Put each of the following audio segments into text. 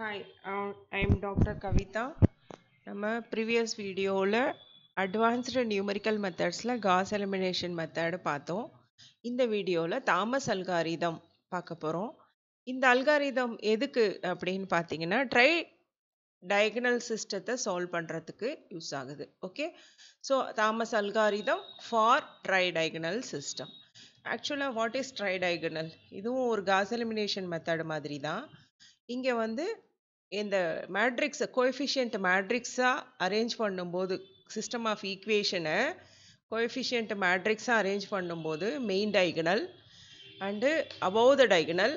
hi I'm doctor Kavitha நம்ம previous வீடியோவில் advanced numerical மெத்தட்ஸில் காஸ் எலிமினேஷன் மெத்தடு பார்த்தோம் இந்த வீடியோவில் தாமஸ் அல்காரிதம் பார்க்க போகிறோம் இந்த அல்காரிதம் எதுக்கு அப்படின்னு பார்த்தீங்கன்னா ட்ரை டயகனல் சிஸ்டத்தை சால்வ் பண்ணுறதுக்கு யூஸ் ஆகுது okay so Thomas algorithm for tridiagonal system ஆக்சுவலாக வாட் இஸ் ட்ரை டயகனல் இதுவும் ஒரு காஸ் எலிமினேஷன் மெத்தடு மாதிரி தான் இங்கே வந்து இந்த மேட்ரிக்ஸை கோஎஃபிஷியன்ட் மேட்ரிக்ஸாக அரேஞ்ச் பண்ணும்போது சிஸ்டம் ஆஃப் ஈக்குவேஷனை கோஎஃபிஷியன்ட் மேட்ரிக்ஸாக அரேஞ்ச் பண்ணும்போது main diagonal and above the diagonal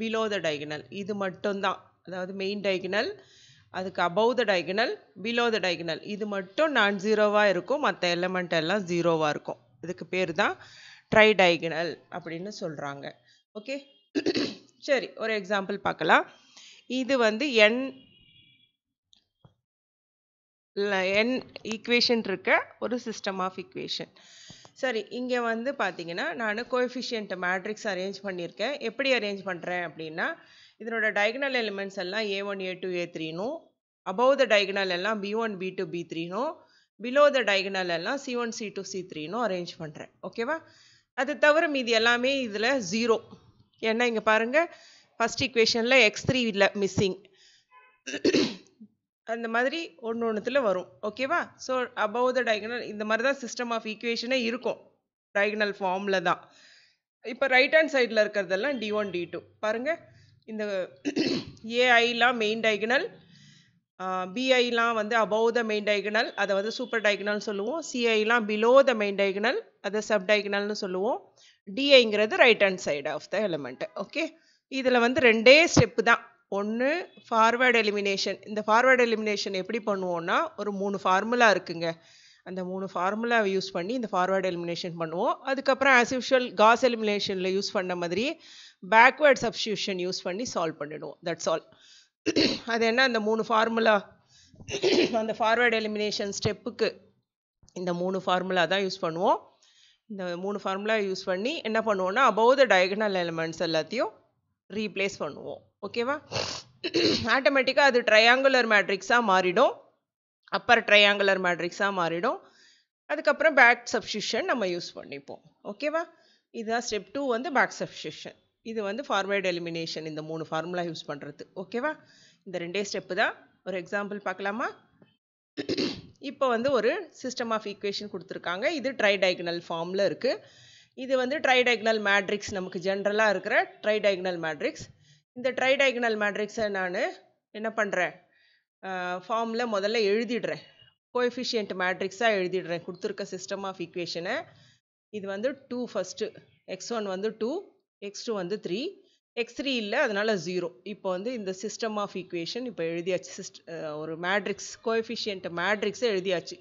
below the diagonal இது மட்டும்தான் அதாவது மெயின் டைகனல் அதுக்கு above the diagonal below the diagonal இது மட்டும் நான் ஜீரோவாக இருக்கும் மற்ற எலமெண்ட் எல்லாம் ஜீரோவாக இருக்கும் இதுக்கு பேர் தான் ட்ரை டைகனல் அப்படின்னு சொல்கிறாங்க ஓகே சரி ஒரு எக்ஸாம்பிள் பார்க்கலாம் இது வந்து என் என் ஈக்குவேஷன் இருக்க ஒரு சிஸ்டம் ஆஃப் ஈக்குவேஷன் சரி இங்கே வந்து பார்த்தீங்கன்னா நான் கோஎஃபிஷியன்ட் மேட்ரிக்ஸ் அரேஞ்ச் பண்ணியிருக்கேன் எப்படி அரேஞ்ச் பண்ணுறேன் அப்படின்னா இதனோட டயகனல் எலிமெண்ட்ஸ் எல்லாம் A one A two A த்ரீனும் அபவ் த டயக்னல் எல்லாம் B one B two B த்ரீனும் பிலோ த டயகனல் எல்லாம் C one C two C த்ரீனும் அரேஞ்ச் பண்ணுறேன் ஓகேவா அது தவிர மீதி எல்லாமே இதில் ஜீரோ ஏன்னா இங்கே பாருங்கள் ஃபஸ்ட் இக்குவேஷனில் எக்ஸ் த்ரீ இல்லை மிஸ்ஸிங் அந்த மாதிரி ஒன்று ஒன்றுத்தில் வரும் ஓகேவா ஸோ அபவ் த டயக்னல் இந்த மாதிரி தான் சிஸ்டம் ஆஃப் ஈக்குவேஷனே இருக்கும் டயக்னல் ஃபார்மில் தான் இப்போ ரைட் ஹேண்ட் சைடில் இருக்கிறதெல்லாம் டி ஒன் டி டூ பாருங்கள் இந்த ஏஐலாம் மெயின் டயகனல் பிஐலாம் வந்து அபவ் த மெயின் டயகனல் அதை வந்து சூப்பர் டயகனல்னு சொல்லுவோம் சிஐலாம் பிலோ த மெயின் டயகனல் அதை சப் சொல்லுவோம் டிஐங்கிறது right hand side of the element okay இதில் வந்து ரெண்டே ஸ்டெப்பு தான் ஒன்று ஃபார்வேர்டு எலிமினேஷன் இந்த ஃபார்வேர்டு எலிமினேஷன் எப்படி பண்ணுவோன்னா ஒரு மூணு ஃபார்முலா இருக்குங்க அந்த மூணு ஃபார்முலாவை யூஸ் பண்ணி இந்த ஃபார்வேர்டு எலிமினேஷன் பண்ணுவோம் அதுக்கப்புறம் ஆஸ் யூஷுவல் காஸ் எலிமினேஷனில் யூஸ் பண்ண மாதிரி பேக்வேர்ட் சப்ஸ்டியூஷன் யூஸ் பண்ணி சால்வ் பண்ணிடுவோம் தட்ஸ் ஆல் அது என்ன அந்த மூணு ஃபார்முலா அந்த ஃபார்வேர்டு எலிமினேஷன் ஸ்டெப்புக்கு இந்த மூணு ஃபார்முலா தான் யூஸ் பண்ணுவோம் இந்த மூணு ஃபார்முலா யூஸ் பண்ணி என்ன பண்ணுவோன்னா அபவ் த டயகனல் எலிமெண்ட்ஸ் எல்லாத்தையும் ரீப்ளேஸ் பண்ணுவோம் ஓகேவா ஆட்டோமேட்டிக்காக அது ட்ரையாங்குலர் மேட்ரிக்ஸாக மாறிடும் அப்பர் ட்ரையாங்குலர் மேட்ரிக்ஸாக மாறிடும் அதுக்கப்புறம் பேக் சப்ஷிஷன் நம்ம யூஸ் பண்ணிப்போம் ஓகேவா இதுதான் ஸ்டெப் டூ வந்து பேக் சப்ஷிஷன் இது வந்து ஃபார்வேர்டு எலிமினேஷன் இந்த மூணு ஃபார்முலா யூஸ் பண்ணுறது ஓகேவா இந்த ரெண்டே ஸ்டெப்பு தான் ஒரு எக்ஸாம்பிள் பார்க்கலாமா இப்போ வந்து ஒரு சிஸ்டம் ஆஃப் ஈக்குவேஷன் கொடுத்துருக்காங்க இது ட்ரை ட்ரைடைகனல் ஃபார்மில் இருக்குது இது வந்து ட்ரைடைக்னல் மேட்ரிக்ஸ் நமக்கு ஜென்ரலாக இருக்கிற ட்ரைடைக்னல் மேட்ரிக்ஸ் இந்த ட்ரைடைக்னல் மேட்ரிக்ஸை நான் என்ன பண்ணுறேன் ஃபார்மில் முதல்ல எழுதிடுறேன் கோஎஃபிஷியன்ட் மேட்ரிக்ஸாக எழுதிடுறேன் கொடுத்துருக்க சிஸ்டம் ஆஃப் ஈக்குவேஷனை இது வந்து டூ ஃபஸ்ட்டு எக்ஸ் ஒன் வந்து டூ எக்ஸ் டூ வந்து த்ரீ எக்ஸ் த்ரீ இல்லை அதனால் ஜீரோ இப்போ வந்து இந்த சிஸ்டம் ஆஃப் ஈக்குவேஷன் இப்போ எழுதியாச்சு சிஸ்ட் ஒரு மேட்ரிக்ஸ் கோஎஃபிஷியன்ட் மேட்ரிக்ஸை எழுதியாச்சு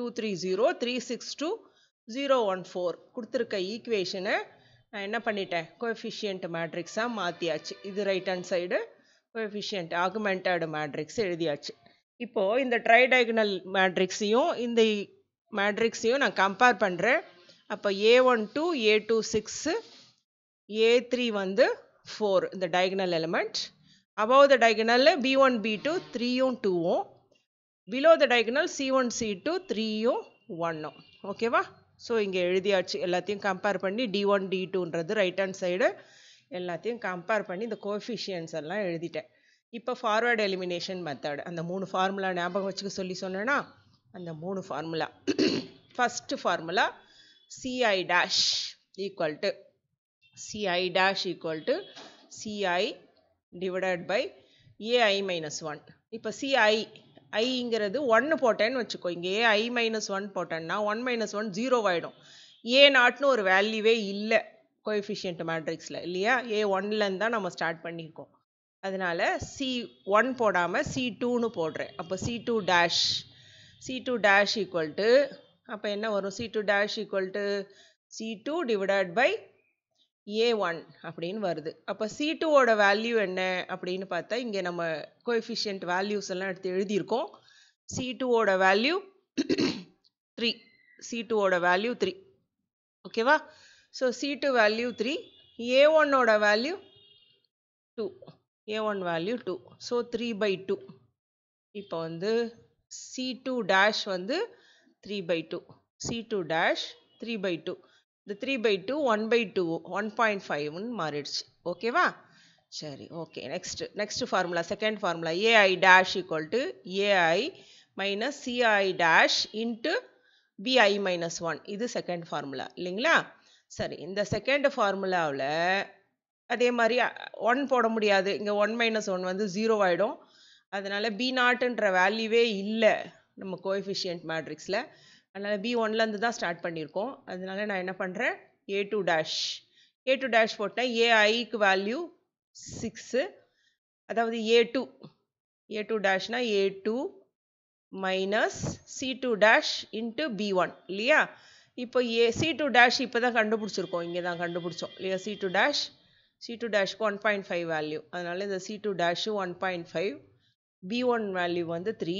two three zero three six two zero one four கொடுத்துருக்க ஈக்குவேஷனை நான் என்ன பண்ணிட்டேன் கோஎஃபிஷியன்ட் மேட்ரிக்ஸாக மாற்றியாச்சு இது right hand side coefficient augmented matrix எழுதியாச்சு இப்போது இந்த ட்ரைடைகனல் மேட்ரிக்ஸையும் இந்த மேட்ரிக்ஸையும் நான் கம்பேர் பண்ணுறேன் அப்போ A one two A two six A three வந்து ஃபோர் இந்த diagonal element above the diagonal B one B two த்ரீயும் டூவும் below the diagonal C one C two த்ரீயும் ஒன்னும் ஓகேவா ஸோ இங்கே எழுதியாச்சு எல்லாத்தையும் கம்பேர் பண்ணி டி ஒன் டி டூன்றது ரைட் ஹேண்ட் சைடு எல்லாத்தையும் கம்பேர் பண்ணி இந்த கோஃபிஷியன்ஸ் எல்லாம் எழுதிட்டேன் இப்போ ஃபார்வேர்டு எலிமினேஷன் மெத்தட் அந்த மூணு ஃபார்முலா ஞாபகம் வச்சுக்க சொல்லி சொன்னேன்னா அந்த மூணு formula first formula C I dash equal to C I dash equal to C I divided by A I minus one இப்போ சிஐ ஐங்கிறது ஒன்று போட்டேன்னு வச்சுக்கோ இங்கே ஐ மைனஸ் ஒன் போட்டேன்னா ஒன் மைனஸ் ஒன் ஜீரோவாயிடும் ஏ நாட்னு ஒரு வேல்யூவே இல்லை கோஎஃபிஷியன்ட் மேட்ரிக்ஸில் இல்லையா ஏ ஒன்லேருந்து தான் நம்ம ஸ்டார்ட் பண்ணியிருக்கோம் அதனால் சி ஒன் போடாமல் சி டூன்னு போடுறேன் அப்போ C two dash C two dash equal to அப்போ என்ன வரும் C two dash equal to C two divided by A one அப்படின்னு வருது அப்போ சி டூவோட வேல்யூ என்ன அப்படின்னு பார்த்தா இங்கே நம்ம கோஎஃபிஷியன்ட் வேல்யூஸ் எல்லாம் எடுத்து எழுதியிருக்கோம் சி டூவோட வேல்யூ த்ரீ சி டூவோட வேல்யூ த்ரீ ஓகேவா so C two value three A ஒன்னோட value two A one value two so three by two இப்போ வந்து சி டூ டேஷ் வந்து three by two C two dash three by two இந்த three by two one by two one point ஃபைவ்னு மாறிடுச்சு ஓகேவா சரி okay next next formula second formula A I dash equal to A I minus C I dash into B I minus one இது second formula இல்லைங்களா சரி இந்த second ஃபார்முலாவில் அதே மாதிரி ஒன் போட முடியாது இங்கே ஒன் மைனஸ் ஒன் வந்து ஜீரோ ஆகிடும் அதனால் பி நாட்டுன்ற வேல்யூவே இல்லை நம்ம கோஎஃபிஷியன்ட் மேட்ரிக்ஸில் அதனால் பி ஒன்லேருந்து தான் ஸ்டார்ட் பண்ணியிருக்கோம் அதனால நான் என்ன பண்ணுறேன் A two dash A two dash போட்டேன் ஏஐக்கு வேல்யூ சிக்ஸு அதாவது ஏ டூ ஏ டூ டேஷ்னா A two minus C two dash into B one இல்லையா இப்போ ஏ சி டூ டேஷ் இப்போ தான் கண்டுபிடிச்சிருக்கோம் இங்கே தான் கண்டுபிடிச்சோம் இல்லையா C two dash C two டேஷ்க்கு ஒன் பாயிண்ட் ஃபைவ் வேல்யூ அதனால் இந்த C two dash one point five B one value வந்து three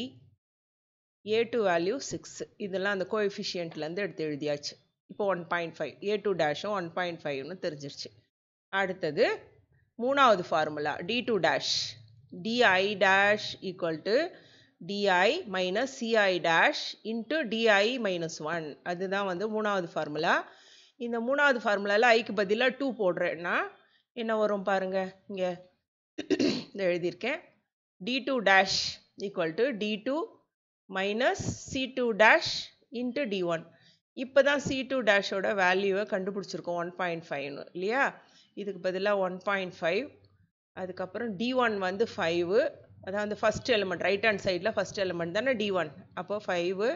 A two value six இதெல்லாம் அந்த கோஎஃபிஷியன்ட்லேருந்து எடுத்து எழுதியாச்சு இப்போ one point five A two டேஷும் ஒன் பாயிண்ட் ஃபைவ்னு தெரிஞ்சிருச்சு அடுத்தது மூணாவது formula D two dash D I dash equal to D I minus C I dash into D I minus one அதுதான் வந்து மூணாவது ஃபார்முலா இந்த மூணாவது ஃபார்முலாவில் ஐக்கு பதிலாக டூ போடுறேன்னா என்ன வரும் பாருங்கள் இங்கே எழுதியிருக்கேன் D two dash equal to D two minus C two dash into D one இப்போ தான் சி டூ டேஷோட வேல்யூவை கண்டுபிடிச்சிருக்கோம் ஒன் பாயிண்ட் ஃபைவ்னு இல்லையா இதுக்கு பதிலாக ஒன் பாயிண்ட் ஃபைவ் அதுக்கப்புறம் டி ஒன் வந்து ஃபைவு அதான் அந்த ஃபஸ்ட் எலிமெண்ட் ரைட் ஹேண்ட் சைடில் ஃபஸ்ட் எலிமெண்ட் தானே டி ஒன் அப்போ ஃபைவு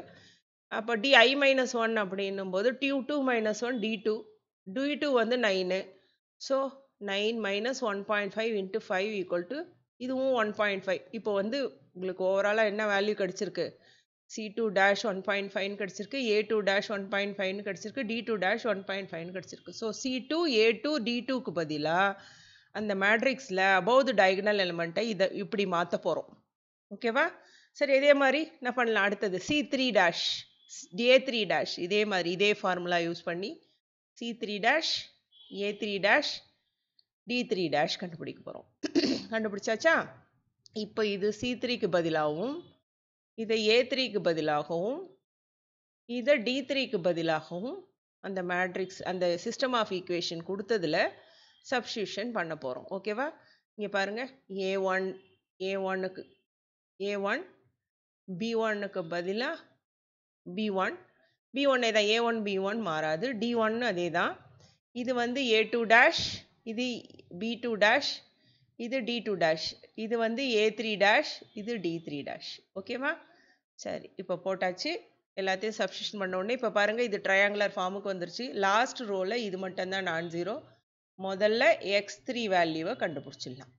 அப்போ டி ஐ மைனஸ் ஒன் அப்படின்னும் போது due to minus one D two D two வந்து nine so nine minus one point five into five equal to இதுவும் one point five இப்போ வந்து உங்களுக்கு ஓவராலாக என்ன வேல்யூ கிடச்சிருக்கு C two dash one point ஃபைவ்னு கிடச்சிருக்கு A two dash one point ஃபைவ்னு கிடச்சிருக்கு D two dash one point ஃபைவ்னு கிடச்சிருக்கு so C two A two D டூக்கு பதிலாக அந்த மேட்ரிக்ஸில் அபவ் த டயக்னல் எலிமெண்ட்டை இதை இப்படி மாற்ற போகிறோம் ஓகேவா சரி இதே மாதிரி என்ன பண்ணலாம் அடுத்தது C three dash A three dash இதே மாதிரி இதே ஃபார்முலா யூஸ் பண்ணி C three dash A three dash D three dash கண்டுபிடிக்க போகிறோம் கண்டுபிடிச்சாச்சா இப்போ இது சி த்ரீக்கு பதிலாகவும் இதை ஏ த்ரீக்கு பதிலாகவும் இதை டி த்ரீக்கு பதிலாகவும் அந்த மேட்ரிக்ஸ் அந்த சிஸ்டம் ஆஃப் ஈக்குவேஷன் கொடுத்ததில் சப்ஸ்டியூஷன் பண்ண போகிறோம் ஓகேவா இங்கே பாருங்கள் ஏ ஒன் ஏ ஒன்னுக்கு ஏ ஒன் பி ஒன்னுக்கு பதிலாக பி ஒன் பி ஒன் தான் ஏ ஒன் பி ஒன் மாறாது டி ஒன்னு அதே தான் இது வந்து ஏ டூ டேஷ் இது பி டூ டேஷ் இது டி டூ டேஷ் இது வந்து ஏ த்ரீ டேஷ் இது டி த்ரீ டேஷ் ஓகேவா சரி இப்போ போட்டாச்சு எல்லாத்தையும் பண்ண உடனே இப்போ பாருங்கள் இது ட்ரையாங்குலர் ஃபார்முக்கு வந்துருச்சு லாஸ்ட் ரோவில் இது மட்டும்தான் நான் ஜீரோ முதல்ல எக்ஸ் த்ரீ வேல்யூவை கண்டுபிடிச்சிடலாம்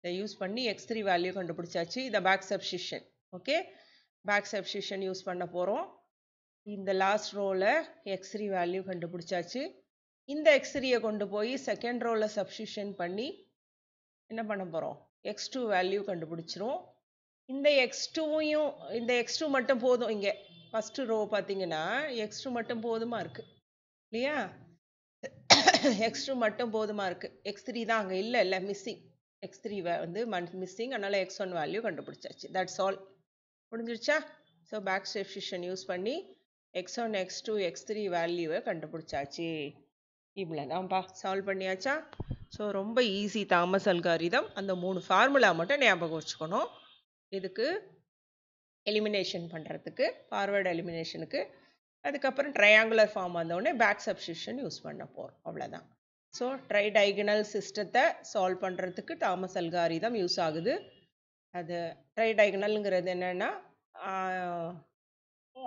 இதை யூஸ் பண்ணி எக்ஸ் த்ரீ வேல்யூ கண்டுபிடிச்சாச்சு இதை back substitution okay back substitution use பண்ண போகிறோம் இந்த லாஸ்ட் ரோவில் எக்ஸ் த்ரீ வேல்யூ கண்டுபிடிச்சாச்சு இந்த எக்ஸ் கொண்டு போய் செகண்ட் ரோவில் சப்ஸ்டிஷன் பண்ணி என்ன பண்ண போகிறோம் எக்ஸ் டூ வேல்யூ கண்டுபிடிச்சிரும் இந்த எக்ஸ் டூவையும் இந்த எக்ஸ் டூ மட்டும் போதும் இங்கே ஃபஸ்ட்டு ரோ பார்த்தீங்கன்னா எக்ஸ் டூ மட்டும் போதுமா இருக்குது இல்லையா எக்ஸ் டூ மட்டும் போதுமா இருக்குது எக்ஸ் த்ரீ தான் அங்கே இல்லை இல்லை மிஸ்ஸிங் எக்ஸ் த்ரீ வந்து மிஸ்ஸிங் அதனால் எக்ஸ் ஒன் வேல்யூ கண்டுபிடிச்சாச்சு தட்ஸ் ஆல் முடிஞ்சிருச்சா ஸோ பேக் சப்ஸ்டிஷன் யூஸ் பண்ணி X one X two X three வேல்யூவை கண்டுபிடிச்சாச்சு இவ்வளோ தான்ப்பா சால்வ் பண்ணியாச்சா ஸோ ரொம்ப ஈஸி தாமஸ் அல்காரிதம் அந்த மூணு ஃபார்முலா மட்டும் ஞாபகம் வச்சுக்கணும் இதுக்கு எலிமினேஷன் பண்ணுறதுக்கு ஃபார்வேர்டு எலிமினேஷனுக்கு அதுக்கப்புறம் ட்ரையாங்குலர் ஃபார்ம் வந்தோடனே பேக் சப்ஸ்டியூஷன் யூஸ் பண்ண போகிறோம் அவ்வளோதான் ஸோ ட்ரை டைகனல் சிஸ்டத்தை சால்வ் பண்ணுறதுக்கு தாமஸ் அல்காரிதம் யூஸ் ஆகுது அது ட்ரை டைகனலுங்கிறது என்னென்னா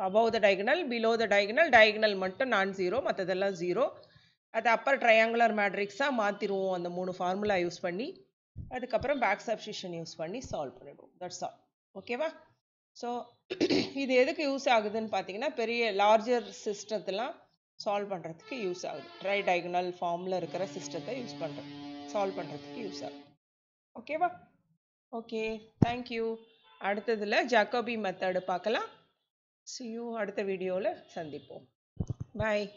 above the diagonal below the diagonal diagonal மட்டும் நான் ஜீரோ மற்றதெல்லாம் ஜீரோ அது அப்பர் ட்ரையாங்குலர் மேட்ரிக்ஸாக மாற்றிடுவோம் அந்த மூணு ஃபார்முலா யூஸ் பண்ணி அதுக்கப்புறம் பேக் சப்ஸ்டிஷன் யூஸ் பண்ணி சால்வ் பண்ணிவிடுவோம் தட்ஸ் ஆல் ஓகேவா ஸோ இது எதுக்கு யூஸ் ஆகுதுன்னு பார்த்தீங்கன்னா பெரிய லார்ஜர் சிஸ்டத்தெலாம் சால்வ் பண்ணுறதுக்கு யூஸ் ஆகுது ட்ரை டயகனல் ஃபார்மில் இருக்கிற சிஸ்டத்தை யூஸ் பண்ணுறோம் சால்வ் பண்ணுறதுக்கு யூஸ் ஆகுது ஓகேவா ஓகே தேங்க்யூ அடுத்ததில் ஜாக்கோபி மெத்தடு பார்க்கலாம் யூ அடுத்த வீடியோவில் சந்திப்போம் பாய்